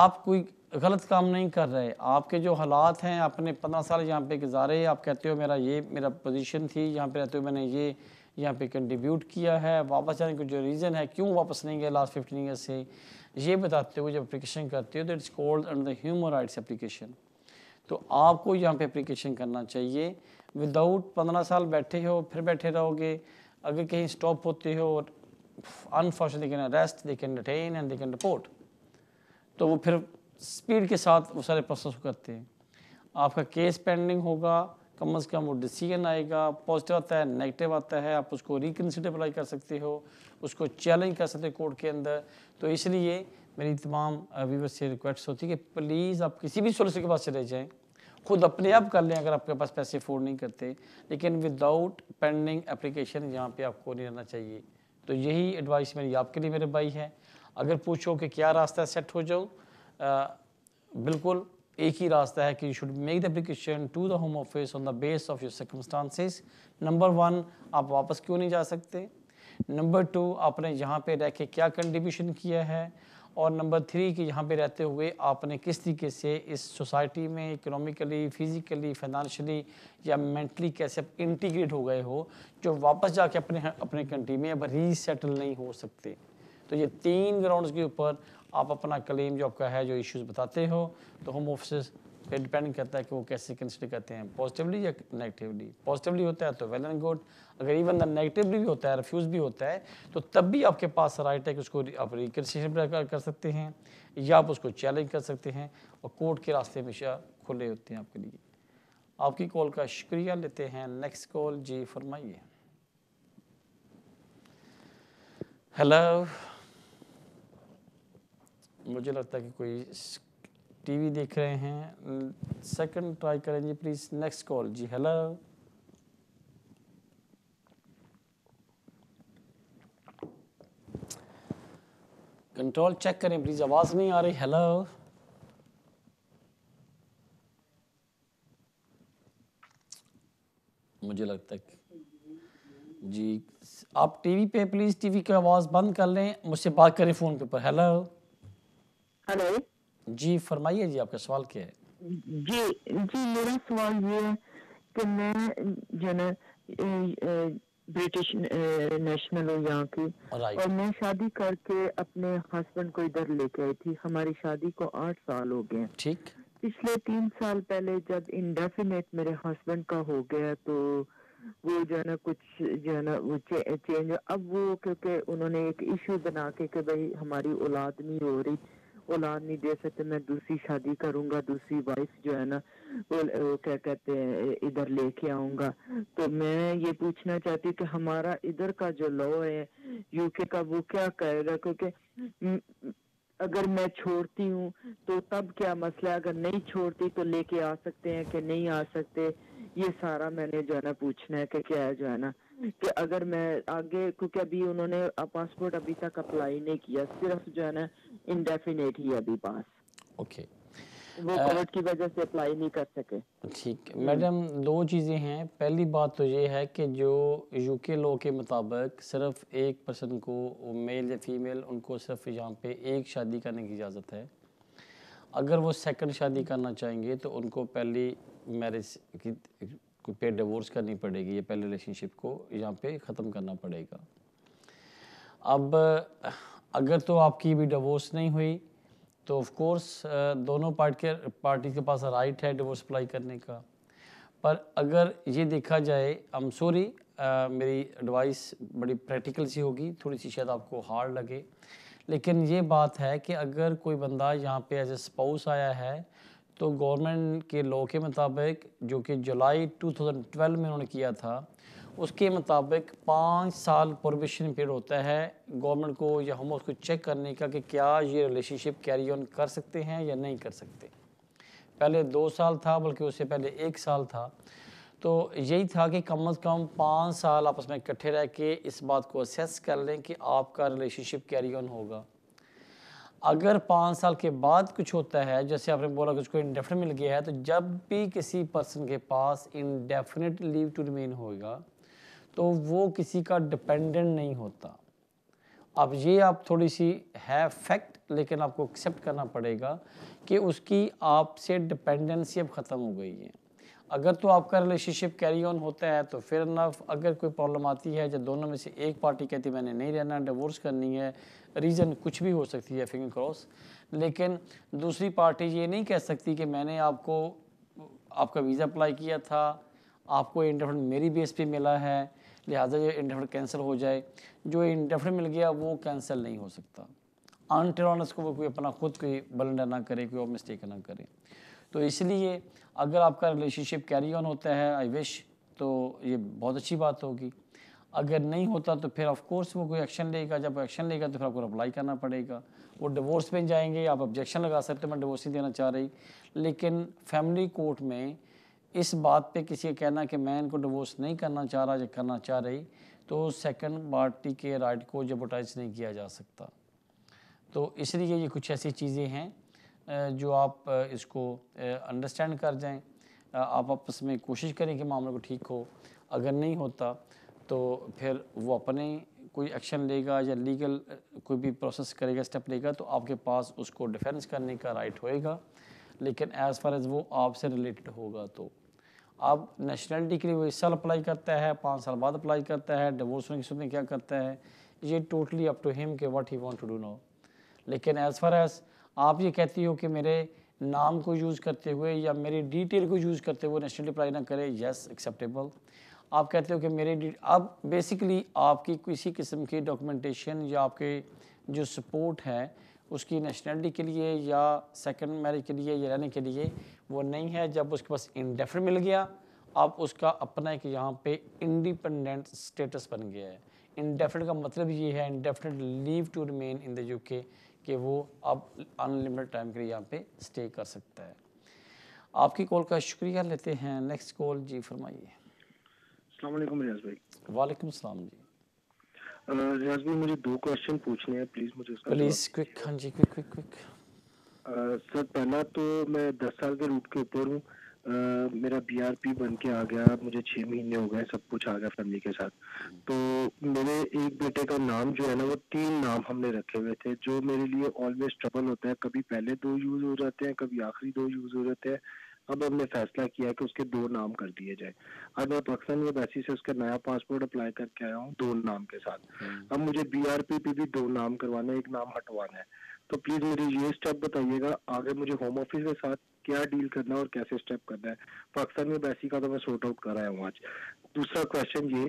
आप कोई गलत काम नहीं कर रहे आपके जो हालात हैं आपने पंद्रह साल यहाँ पे गुजारे आप कहते हो मेरा ये मेरा पोजीशन थी यहाँ पे रहते हो मैंने ये यहाँ पे कंट्रीब्यूट किया है वापस जाने का जो रीज़न है क्यों वापस नहीं गए लास्ट फिफ्टीन ईयर से ये बताते हुए जब अप्लीकेशन करते हो तो it's called under the human rights application तो आपको यहाँ पे अप्लीकेशन करना चाहिए विदाउट पंद्रह साल बैठे हो फिर बैठे रहोगे अगर कहीं स्टॉप होते हो और can arrest they can detain and they can report तो वो फिर स्पीड के साथ वो सारे प्रोसेस करते हैं आपका केस पेंडिंग होगा कम अज़ कम वो डिसीजन आएगा पॉजिटिव आता है नेगेटिव आता है आप उसको रिकनसिडर अप्लाई कर सकते हो उसको चैलेंज कर सकते हो कोर्ट के अंदर तो इसलिए मेरी तमाम व्यूवर्स से रिक्वेस्ट होती है कि प्लीज़ आप किसी भी सोलिसिटर के पास चले जाएँ खुद अपने आप कर लें अगर आपके पास पैसे अफोर्ड नहीं करते लेकिन विदाउट पेंडिंग एप्लीकेशन यहाँ पे आपको नहीं रहना चाहिए तो यही एडवाइस मेरी आपके लिए मेरे भाई है अगर पूछो कि क्या रास्ता सेट हो जाओ बिल्कुल एक ही रास्ता है कि you should make the application to the home office on the base of your circumstances number one आप वापस क्यों नहीं जा सकते नंबर टू आपने यहाँ पे रह के क्या कंट्रीब्यूशन किया है और नंबर थ्री कि यहाँ पे रहते हुए आपने किस तरीके से इस सोसाइटी में इकोनॉमिकली फिज़िकली फाइनेंशली या मेंटली कैसे इंटीग्रेट हो गए हो जो वापस जाके अपने अपने कंट्री में अब रीसेटल नहीं हो सकते तो ये तीन ग्राउंड्स के ऊपर आप अपना क्लेम जो आपका है जो इश्यूज बताते हो तो होम ऑफिस पे डिपेंड करता है कि वो कैसे कंसिडर करते हैं पॉजिटिवली या नेगेटिवली पॉजिटिवली होता है तो वेल एंड गुड अगर इवन द नेगेटिवली भी होता है रिफ्यूज़ भी होता है तो तब भी आपके पास राइट है कि उसको आप रिकन्सिडर कर सकते हैं या आप उसको चैलेंज कर सकते हैं और कोर्ट के रास्ते हमेशा खुले होते हैं आपके लिए आपकी कॉल का शुक्रिया लेते हैं नेक्स्ट कॉल जी फरमाइए हेलो मुझे लगता है कि कोई टीवी देख रहे हैं सेकंड ट्राई करें जी प्लीज़ नेक्स्ट कॉल जी हेलो कंट्रोल चेक करें प्लीज़ आवाज़ नहीं आ रही हेलो मुझे लगता है जी आप टीवी पे प्लीज़ टीवी की आवाज़ बंद कर लें मुझसे बात करें फ़ोन के ऊपर हेलो हेलो जी फरमाइए जी आपका सवाल क्या है जी जी मेरा सवाल ये है कि मैं जो ना ब्रिटिश नेशनल हूँ यहाँ की और मैं शादी करके अपने हस्बैंड को इधर लेके आई थी हमारी शादी को आठ साल हो गए ठीक पिछले तीन साल पहले जब इंडेफिनेट मेरे हस्बैंड का हो गया तो वो जो है ना कुछ जो है ना वो चे, चेंज अब वो क्योंकि उन्होंने एक इशू बना के कि भाई हमारी औलाद नहीं हो रही औलाद नहीं दे सकते तो मैं दूसरी शादी करूंगा दूसरी वाइफ जो है ना वो, वो क्या कहते हैं इधर लेके आऊंगा तो मैं ये पूछना चाहती कि हमारा इधर का जो लॉ है यूके का वो क्या कहेगा क्योंकि अगर मैं छोड़ती हूँ तो तब क्या मसला अगर नहीं छोड़ती तो लेके आ सकते हैं कि नहीं आ सकते ये सारा मैंने जो है ना पूछना है कि क्या है जो है ना कि अगर मैं आगे क्योंकि अभी उन्होंने पासपोर्ट अभी तक अप्लाई नहीं किया सिर्फ जो है ना इनडेफिनेट ही अभी पास ओके okay. वो कोविड की वजह से अप्लाई नहीं कर सके ठीक मैडम दो चीज़ें हैं पहली बात तो ये है कि जो यूके लॉ के मुताबिक सिर्फ एक पर्सन को मेल या फीमेल उनको सिर्फ यहाँ पे एक शादी करने की इजाज़त है अगर वो सेकंड शादी करना चाहेंगे तो उनको पहली मैरिज की कोई पे डिवोर्स करनी पड़ेगी या पहले रिलेशनशिप को यहाँ पे ख़त्म करना पड़ेगा अब अगर तो आपकी भी डिवोर्स नहीं हुई तो ऑफ कोर्स दोनों पार्ट के पार्टी के पास राइट है डिवोर्स अप्लाई करने का पर अगर ये देखा जाए आई एम सॉरी मेरी एडवाइस बड़ी प्रैक्टिकल सी होगी थोड़ी सी शायद आपको हार्ड लगे लेकिन ये बात है कि अगर कोई बंदा यहाँ पे एज ए स्पाउस आया है तो गवर्नमेंट के लॉ के मुताबिक जो कि जुलाई 2012 में उन्होंने किया था उसके मुताबिक पाँच साल प्रोबेशन पीरियड होता है गवर्नमेंट को या हम उसको चेक करने का कि क्या ये रिलेशनशिप कैरी ऑन कर सकते हैं या नहीं कर सकते पहले दो साल था बल्कि उससे पहले एक साल था तो यही था कि कम अज़ कम पाँच साल आपस में इकट्ठे रह के इस बात को असेस कर लें कि आपका रिलेशनशिप कैरी ऑन होगा अगर पाँच साल के बाद कुछ होता है जैसे आपने बोला कुछ को इंडेफिनेट मिल गया है तो जब भी किसी पर्सन के पास इंडेफिनेट लीव टू रिमेन होगा तो वो किसी का डिपेंडेंट नहीं होता अब ये आप थोड़ी सी है फैक्ट लेकिन आपको एक्सेप्ट करना पड़ेगा कि उसकी आपसे डिपेंडेंसी अब ख़त्म हो गई है अगर तो आपका रिलेशनशिप कैरी ऑन होता है तो फिर नफ अगर कोई प्रॉब्लम आती है जब दोनों में से एक पार्टी कहती मैंने नहीं रहना डिवोर्स करनी है रीज़न कुछ भी हो सकती है फिंगर क्रॉस लेकिन दूसरी पार्टी ये नहीं कह सकती कि मैंने आपको आपका वीज़ा अप्लाई किया था आपको इंटरफेंट मेरी बेस पे मिला है लिहाजा ये इंटरफेंट कैंसिल हो जाए जो इंटरफेंट मिल गया वो कैंसिल नहीं हो सकता अनटेरॉनस को कोई अपना खुद कोई बलंडर ना करे कोई और मिस्टेक ना करे तो इसलिए अगर आपका रिलेशनशिप कैरी ऑन होता है आई विश तो ये बहुत अच्छी बात होगी अगर नहीं होता तो फिर ऑफ कोर्स वो कोई एक्शन लेगा जब एक्शन लेगा तो फिर आपको अप्लाई करना पड़ेगा वो डिवोर्स में जाएंगे आप ऑब्जेक्शन लगा सकते हैं मैं डिवोर्स ही देना चाह रही लेकिन फैमिली कोर्ट में इस बात पे किसी का कहना कि मैं इनको डिवोर्स नहीं करना चाह रहा या करना चाह रही तो सेकेंड पार्टी के राइट को जबोटाइज नहीं किया जा सकता तो इसलिए ये कुछ ऐसी चीज़ें हैं जो आप इसको अंडरस्टैंड कर जाएँ आप आपस में कोशिश करें कि मामले को ठीक हो अगर नहीं होता तो फिर वो अपने कोई एक्शन लेगा या लीगल कोई भी प्रोसेस करेगा स्टेप लेगा तो आपके पास उसको डिफेंस करने का राइट होएगा लेकिन एज़ फार एज़ वो आपसे रिलेटेड होगा तो आप नेशनलिटी के लिए वो इस साल अप्लाई करता है पाँच साल बाद अप्लाई करता है डिवोर्स होने की में क्या करता है ये टोटली अप टू हिम के what he want to do no लेकिन एज़ फार एज़ आप ये कहती हो कि मेरे नाम को यूज़ करते हुए या मेरी डिटेल को यूज़ करते हुए नेशनलिटी अप्लाई ना करें येस एक्सेप्टेबल आप कहते हो कि मेरे अब बेसिकली आपकी किसी किस्म की डॉक्यूमेंटेशन या आपके जो सपोर्ट है उसकी नेशनलिटी के लिए या सेकंड मैरिज के लिए या रहने के लिए वो नहीं है जब उसके पास इंडेफिन मिल गया अब उसका अपना एक यहाँ पे इंडिपेंडेंट स्टेटस बन गया है इंडेफिन का मतलब ये है indefinite leave to remain in the UK कि वो अब अनलिमिटेड टाइम के लिए यहाँ पे स्टे कर सकता है आपकी कॉल का शुक्रिया लेते हैं नेक्स्ट कॉल जी फरमाइए वालेकुम सलाम जी रियाज भाई मुझे दो क्वेश्चन पूछने हैं प्लीज मुझे प्लीज क्विक हाँ जी क्विक क्विक क्विक सर पहला तो मैं साल के रूट के ऊपर Uh, मेरा बीआरपी बन के आ गया मुझे महीने हो गए सब कुछ आ गया फैमिली के साथ तो मेरे एक बेटे का नाम जो है ना वो तीन नाम हमने रखे हुए थे जो मेरे लिए ऑलवेज ट्रबल होता है कभी पहले दो यूज हो जाते हैं कभी आखिरी दो यूज हो जाते हैं अब हमने फैसला किया कि उसके दो नाम कर दिए जाए अब मैं पाकिस्तान एम्बेसी से उसका नया पासपोर्ट अप्लाई करके आया हूँ दो नाम के साथ हम्म। अब मुझे बी आर पी पे भी दो नाम करवाना है एक नाम हटवाना है तो प्लीज मेरी ये स्टेप बताइएगा आगे मुझे होम ऑफिस के साथ क्या डील करना है और कैसे स्टेप करना है पाकिस्तान एम्बेसी का तो मैं सॉर्ट आउट कर आया हूँ आज दूसरा क्वेश्चन ये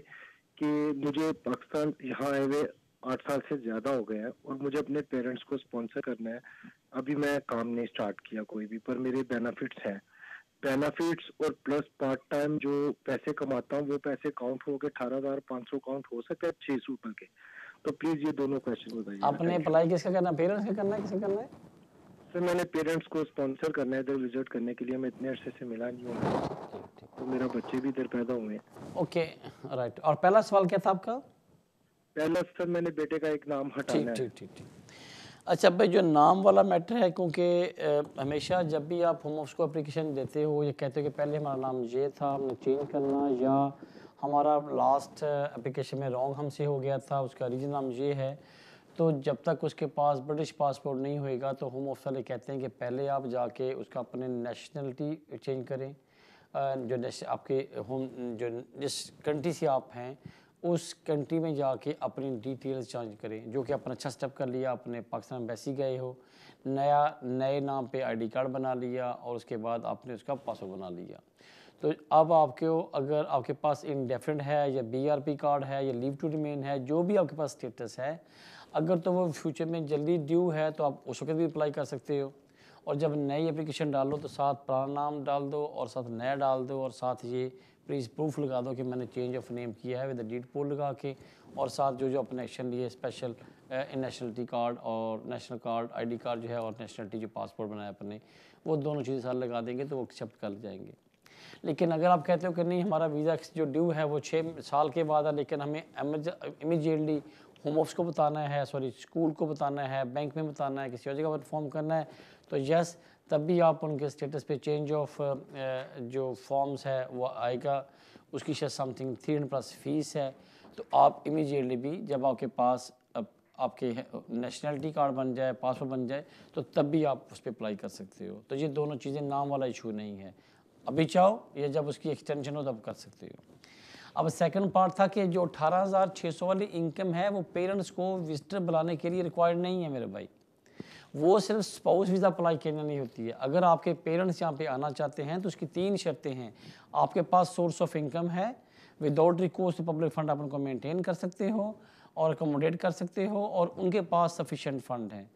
कि मुझे पाकिस्तान यहाँ आए हुए आठ साल से ज्यादा हो गए हैं और मुझे अपने पेरेंट्स को स्पॉन्सर करना है अभी मैं काम नहीं स्टार्ट किया कोई भी पर मेरे बेनिफिट्स हैं बेनिफिट्स और प्लस पार्ट टाइम जो पैसे कमाता हूँ वो पैसे काउंट हो गए अठारह हजार पाँच सौ काउंट हो सके छह सौ रुपए के तो प्लीज ये दोनों क्वेश्चन बताइए आपने अप्लाई किसका करना पेरेंट्स का करना है किसे करना है सर मैंने पेरेंट्स को स्पॉन्सर करना है इधर विजिट करने के लिए मैं इतने अरसे से मिला नहीं हूँ तो मेरा बच्चे भी इधर पैदा हुए हैं ओके राइट और पहला सवाल क्या था आपका पहला सर मैंने बेटे का एक नाम हटाना है ठीक ठीक ठीक अच्छा भाई जो नाम वाला मैटर है क्योंकि हमेशा जब भी आप होम ऑफिस को अप्लीकेशन देते हो या कहते हो कि पहले हमारा नाम ये था हमने चेंज करना या हमारा लास्ट अप्लीकेशन में रॉन्ग हमसे हो गया था उसका रीजन नाम ये है तो जब तक उसके पास ब्रिटिश पासपोर्ट नहीं होएगा तो होम ऑफिस वाले कहते हैं कि पहले आप जाके उसका अपने नेशनलिटी चेंज करें जो आपके होम जो जिस कंट्री से आप हैं उस कंट्री में जाके अपनी डिटेल्स चेंज करें जो कि अपना अच्छा स्टेप कर लिया अपने पाकिस्तान बैसी गए हो नया नए नाम पे आईडी कार्ड बना लिया और उसके बाद आपने उसका पासवर्ड बना लिया तो अब आपके अगर आपके पास इनडेफिनेट है या बीआरपी कार्ड है या लीव टू रिमेन है जो भी आपके पास स्टेटस है अगर तो वो फ्यूचर में जल्दी ड्यू है तो आप उस वक्त भी अप्लाई कर सकते हो और जब नई एप्लीकेशन डालो तो साथ पुराना नाम डाल दो और साथ नया डाल दो और साथ ये प्लीज़ प्रूफ लगा दो कि मैंने चेंज ऑफ नेम किया है विद डीट पोल लगा के और साथ जो जो अपने एक्शन लिए स्पेशल नेशनलिटी कार्ड और नेशनल कार्ड आईडी कार्ड जो है और नेशनलिटी जो पासपोर्ट बनाया अपने वो दोनों चीज़ें साथ लगा देंगे तो वो एक्सेप्ट कर जाएंगे लेकिन अगर आप कहते हो कि नहीं हमारा वीज़ा जो ड्यू है वो छः साल के बाद है लेकिन हमें इमीजिएटली होम ऑफिस को बताना है सॉरी स्कूल को बताना है बैंक में बताना है किसी और जगह पर फॉर्म करना है तो यस तब भी आप उनके स्टेटस पे चेंज ऑफ uh, uh, जो फॉर्म्स है वो आएगा उसकी शायद something three hundred plus fees है तो आप इमीडिएटली भी जब आपके पास आपके नेशनलिटी कार्ड बन जाए पासपोर्ट बन जाए तो तब भी आप उस पर अप्लाई कर सकते हो तो ये दोनों चीज़ें नाम वाला इशू नहीं है अभी चाहो या जब उसकी एक्सटेंशन हो तब कर सकते हो अब सेकंड पार्ट था कि जो 18,600 वाली इनकम है वो पेरेंट्स को विजिटर बुलाने के लिए रिक्वायर्ड नहीं है मेरे भाई वो सिर्फ स्पाउस वीज़ा अप्लाई करना नहीं होती है अगर आपके पेरेंट्स यहाँ पे आना चाहते हैं तो उसकी तीन शर्तें हैं आपके पास सोर्स ऑफ इनकम है विदाउट रिकोर्स पब्लिक फंड आप उनको मेंटेन कर सकते हो और अकोमोडेट कर सकते हो और उनके पास सफिशेंट फंड हैं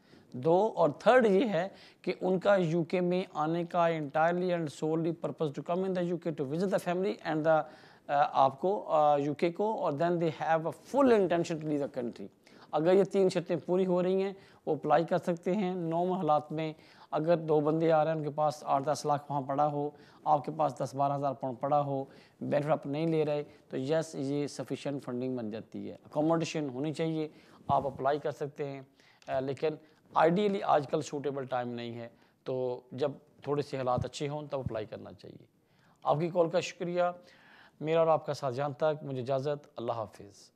दो और थर्ड ये है कि उनका यूके में आने का entirely and solely purpose to come in the UK to visit the family and the आपको यूके uh, को और then they have a full intention to leave the country अगर ये तीन शर्तें पूरी हो रही हैं वो अप्लाई कर सकते हैं नॉम हालात में अगर दो बंदे आ रहे हैं उनके पास आठ दस लाख वहाँ पड़ा हो आपके पास दस बारह हज़ार पाउंड पड़ा हो बेनिफिट आप नहीं ले रहे तो यस ये सफिशेंट फंडिंग बन जाती है अकोमोडेशन होनी चाहिए आप अप्लाई कर सकते हैं लेकिन आइडियली आजकल सूटेबल टाइम नहीं है तो जब थोड़े से हालात अच्छे हों तब अप्लाई करना चाहिए आपकी कॉल का शुक्रिया मेरा और आपका साथ जान तक मुझे इजाज़त अल्लाह हाफिज़